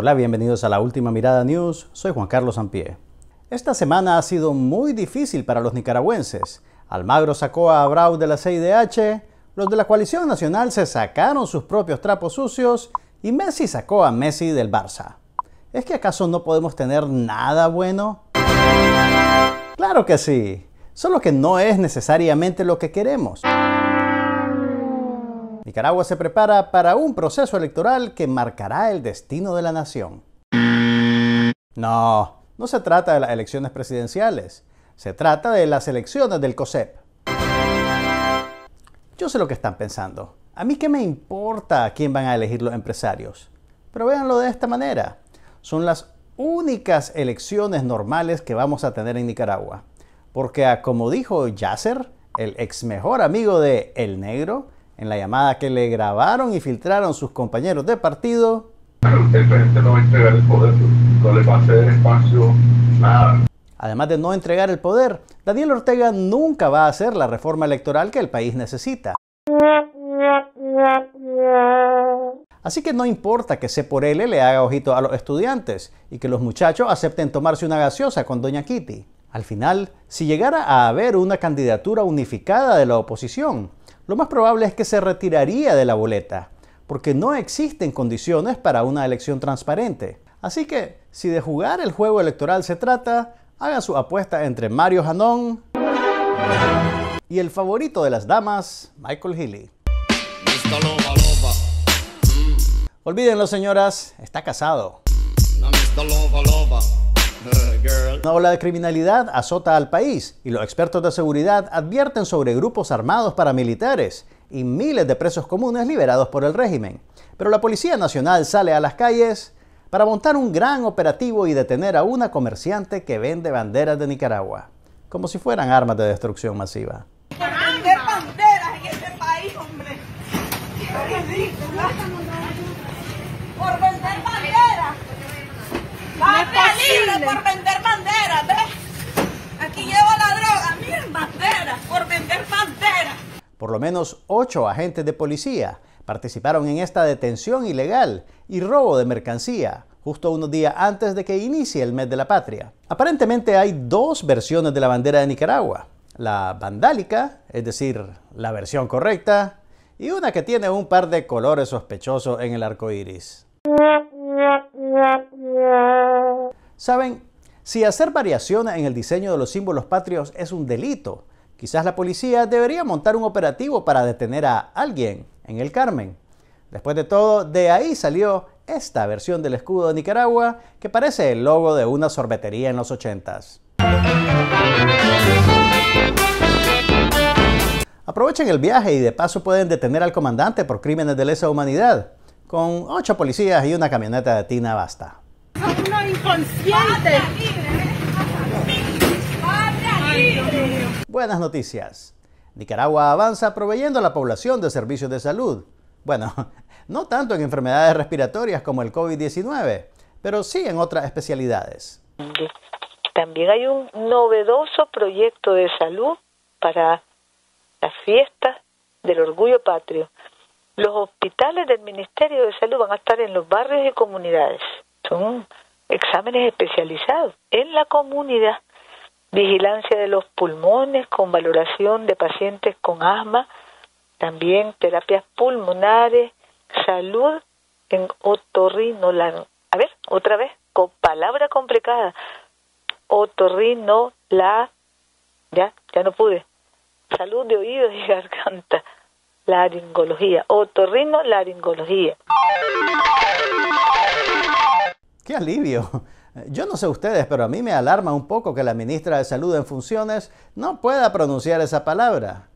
Hola, bienvenidos a la última mirada news. Soy Juan Carlos Ampie. Esta semana ha sido muy difícil para los nicaragüenses. Almagro sacó a Abrau de la CIDH, los de la coalición nacional se sacaron sus propios trapos sucios y Messi sacó a Messi del Barça. ¿Es que acaso no podemos tener nada bueno? Claro que sí, solo que no es necesariamente lo que queremos. Nicaragua se prepara para un proceso electoral que marcará el destino de la nación. No, no se trata de las elecciones presidenciales, se trata de las elecciones del COSEP. Yo sé lo que están pensando. A mí qué me importa a quién van a elegir los empresarios. Pero véanlo de esta manera. Son las únicas elecciones normales que vamos a tener en Nicaragua. Porque como dijo Yasser, el ex mejor amigo de El Negro, en la llamada que le grabaron y filtraron sus compañeros de partido. Además de no entregar el poder, Daniel Ortega nunca va a hacer la reforma electoral que el país necesita. Así que no importa que C por L le haga ojito a los estudiantes y que los muchachos acepten tomarse una gaseosa con Doña Kitty. Al final, si llegara a haber una candidatura unificada de la oposición, lo más probable es que se retiraría de la boleta, porque no existen condiciones para una elección transparente. Así que, si de jugar el juego electoral se trata, hagan su apuesta entre Mario Janón y el favorito de las damas, Michael Healy. Olvídenlo, señoras, está casado. Una ola de criminalidad azota al país y los expertos de seguridad advierten sobre grupos armados paramilitares y miles de presos comunes liberados por el régimen. Pero la Policía Nacional sale a las calles para montar un gran operativo y detener a una comerciante que vende banderas de Nicaragua, como si fueran armas de destrucción masiva. este país, Por vender banderas por vender banderas, ¿ves? Aquí llevo la droga, miren, banderas, por vender banderas. Por lo menos ocho agentes de policía participaron en esta detención ilegal y robo de mercancía justo unos días antes de que inicie el mes de la patria. Aparentemente hay dos versiones de la bandera de Nicaragua. La vandálica, es decir, la versión correcta, y una que tiene un par de colores sospechosos en el arco iris. Saben, si hacer variación en el diseño de los símbolos patrios es un delito, quizás la policía debería montar un operativo para detener a alguien en el Carmen. Después de todo, de ahí salió esta versión del escudo de Nicaragua que parece el logo de una sorbetería en los 80 Aprovechen el viaje y de paso pueden detener al comandante por crímenes de lesa humanidad. Con ocho policías y una camioneta de tina basta inconsciente. Buenas noticias. Nicaragua avanza proveyendo a la población de servicios de salud. Bueno, no tanto en enfermedades respiratorias como el COVID-19, pero sí en otras especialidades. También hay un novedoso proyecto de salud para las fiestas del orgullo patrio. Los hospitales del Ministerio de Salud van a estar en los barrios y comunidades. Son exámenes especializados en la comunidad, vigilancia de los pulmones con valoración de pacientes con asma, también terapias pulmonares, salud en otorrinolaringología. A ver, otra vez, con palabra complicada. Otorrino la ya, ya no pude. Salud de oídos y garganta. Laringología, Otorrinolaringología. ¡Qué alivio! Yo no sé ustedes, pero a mí me alarma un poco que la ministra de Salud en funciones no pueda pronunciar esa palabra.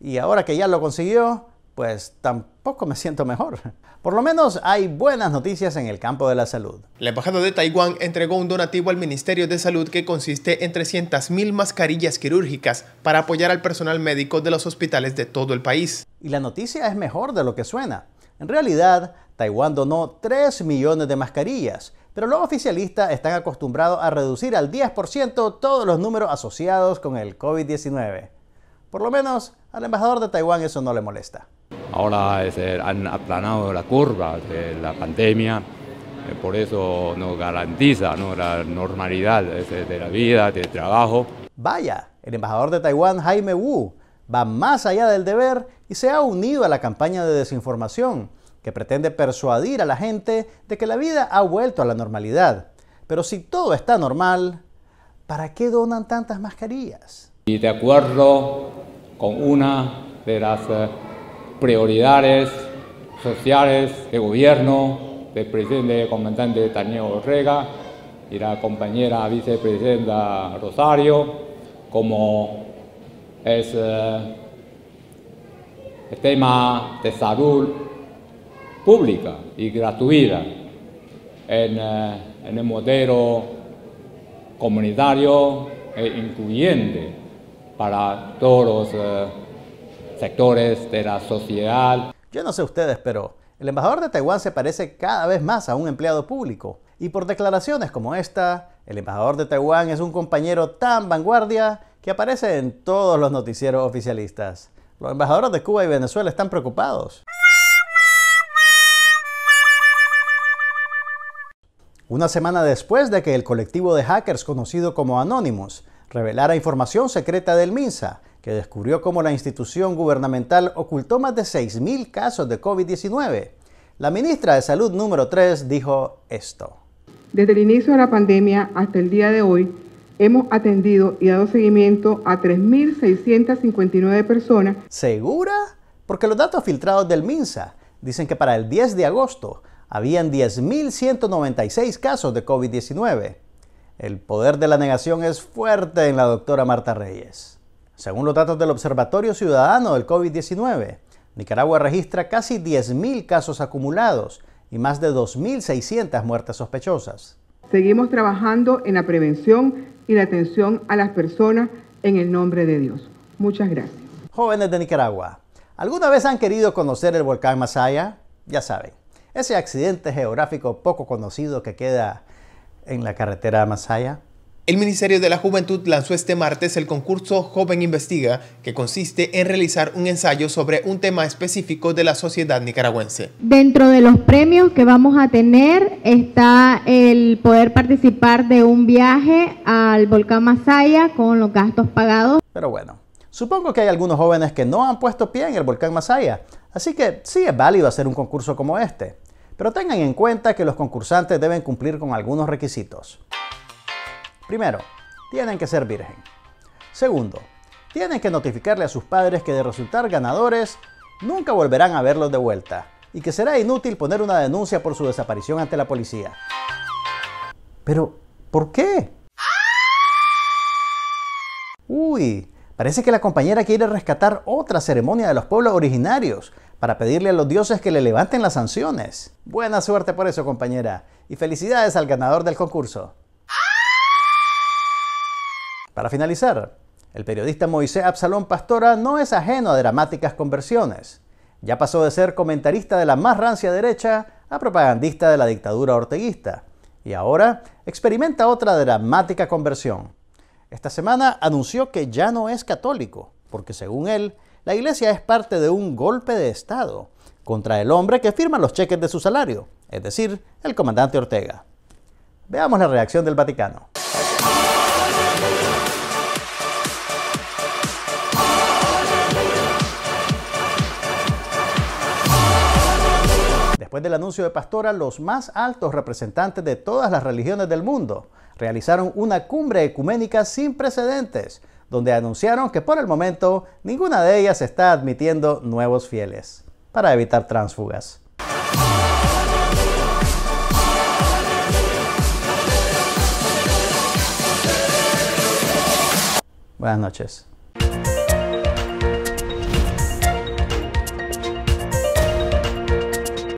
Y ahora que ya lo consiguió, pues tampoco me siento mejor. Por lo menos hay buenas noticias en el campo de la salud. La Embajada de Taiwán entregó un donativo al Ministerio de Salud que consiste en 300.000 mascarillas quirúrgicas para apoyar al personal médico de los hospitales de todo el país. Y la noticia es mejor de lo que suena. En realidad, Taiwán donó 3 millones de mascarillas, pero los oficialistas están acostumbrados a reducir al 10% todos los números asociados con el COVID-19. Por lo menos al embajador de Taiwán eso no le molesta. Ahora han aplanado la curva de la pandemia, eh, por eso nos garantiza la normalidad eh, de la vida, del trabajo. Vaya, el embajador de Taiwán, Jaime Wu, va más allá del deber y se ha unido a la campaña de desinformación que pretende persuadir a la gente de que la vida ha vuelto a la normalidad. Pero si todo está normal, ¿para qué donan tantas mascarillas? Y de acuerdo con una de las eh, prioridades sociales de gobierno del presidente comandante Daniel Orrega y la compañera vicepresidenta Rosario, como es eh, el tema de salud pública y gratuita en, eh, en el modelo comunitario e incluyente para todos los eh, sectores de la sociedad. Yo no sé ustedes, pero el embajador de Taiwán se parece cada vez más a un empleado público. Y por declaraciones como esta, el embajador de Taiwán es un compañero tan vanguardia que aparece en todos los noticieros oficialistas. Los embajadores de Cuba y Venezuela están preocupados. Una semana después de que el colectivo de hackers conocido como Anonymous revelara información secreta del MINSA, que descubrió cómo la institución gubernamental ocultó más de 6.000 casos de COVID-19. La ministra de Salud número 3 dijo esto. Desde el inicio de la pandemia hasta el día de hoy, hemos atendido y dado seguimiento a 3.659 personas. ¿Segura? Porque los datos filtrados del MINSA dicen que para el 10 de agosto habían 10.196 casos de COVID-19 el poder de la negación es fuerte en la doctora Marta Reyes. Según los datos del Observatorio Ciudadano del COVID-19, Nicaragua registra casi 10.000 casos acumulados y más de 2.600 muertes sospechosas. Seguimos trabajando en la prevención y la atención a las personas en el nombre de Dios. Muchas gracias. Jóvenes de Nicaragua, ¿alguna vez han querido conocer el volcán Masaya? Ya saben, ese accidente geográfico poco conocido que queda en la carretera Masaya. El Ministerio de la Juventud lanzó este martes el concurso Joven Investiga, que consiste en realizar un ensayo sobre un tema específico de la sociedad nicaragüense. Dentro de los premios que vamos a tener está el poder participar de un viaje al volcán Masaya con los gastos pagados. Pero bueno, supongo que hay algunos jóvenes que no han puesto pie en el volcán Masaya, así que sí es válido hacer un concurso como este pero tengan en cuenta que los concursantes deben cumplir con algunos requisitos. Primero, tienen que ser virgen. Segundo, tienen que notificarle a sus padres que de resultar ganadores, nunca volverán a verlos de vuelta y que será inútil poner una denuncia por su desaparición ante la policía. Pero, ¿por qué? Uy, Parece que la compañera quiere rescatar otra ceremonia de los pueblos originarios para pedirle a los dioses que le levanten las sanciones. Buena suerte por eso, compañera, y felicidades al ganador del concurso. Para finalizar, el periodista Moisés Absalón Pastora no es ajeno a dramáticas conversiones. Ya pasó de ser comentarista de la más rancia derecha a propagandista de la dictadura orteguista, y ahora experimenta otra dramática conversión. Esta semana anunció que ya no es católico, porque según él, la iglesia es parte de un golpe de Estado contra el hombre que firma los cheques de su salario, es decir, el comandante Ortega. Veamos la reacción del Vaticano. Después del anuncio de Pastora, los más altos representantes de todas las religiones del mundo realizaron una cumbre ecuménica sin precedentes, donde anunciaron que por el momento ninguna de ellas está admitiendo nuevos fieles, para evitar tránsfugas. Buenas noches.